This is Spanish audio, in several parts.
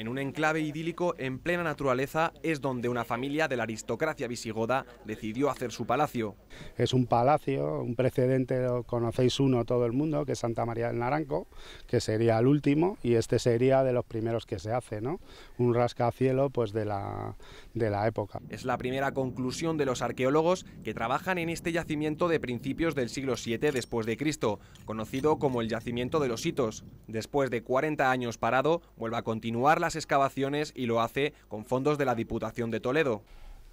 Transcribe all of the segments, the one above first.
En un enclave idílico en plena naturaleza es donde una familia de la aristocracia visigoda decidió hacer su palacio. Es un palacio, un precedente, lo conocéis uno todo el mundo, que es Santa María del Naranco, que sería el último y este sería de los primeros que se hace, ¿no? Un rascacielo pues de la, de la época. Es la primera conclusión de los arqueólogos que trabajan en este yacimiento de principios del siglo VII después de Cristo, conocido como el yacimiento de los hitos. Después de 40 años parado, vuelve a continuar la excavaciones y lo hace con fondos de la Diputación de Toledo.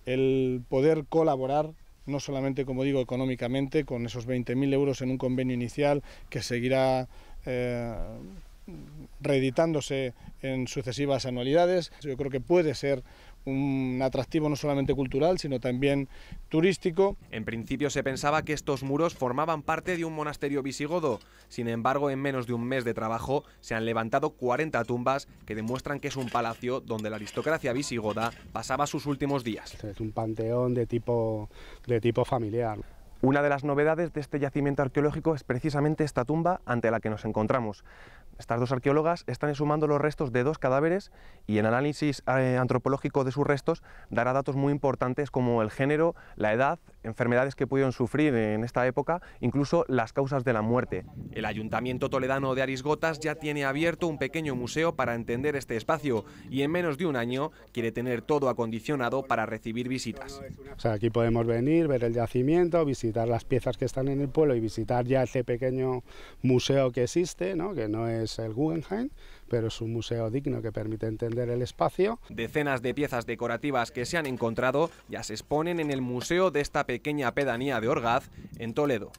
El poder colaborar no solamente, como digo, económicamente, con esos 20.000 euros en un convenio inicial que seguirá eh, reeditándose en sucesivas anualidades. Yo creo que puede ser un atractivo no solamente cultural, sino también turístico. En principio se pensaba que estos muros formaban parte de un monasterio visigodo. Sin embargo, en menos de un mes de trabajo se han levantado 40 tumbas que demuestran que es un palacio donde la aristocracia visigoda pasaba sus últimos días. Este es un panteón de tipo, de tipo familiar. Una de las novedades de este yacimiento arqueológico es precisamente esta tumba ante la que nos encontramos. Estas dos arqueólogas están sumando los restos de dos cadáveres y el análisis eh, antropológico de sus restos dará datos muy importantes como el género, la edad, enfermedades que pudieron sufrir en esta época, incluso las causas de la muerte. El Ayuntamiento Toledano de Arisgotas ya tiene abierto un pequeño museo para entender este espacio y en menos de un año quiere tener todo acondicionado para recibir visitas. O sea, aquí podemos venir, ver el yacimiento, visitar las piezas que están en el pueblo y visitar ya este pequeño museo que existe, ¿no? que no es el Guggenheim, pero es un museo digno que permite entender el espacio. Decenas de piezas decorativas que se han encontrado ya se exponen en el museo de esta pequeña pequeña pedanía de Orgaz, en Toledo.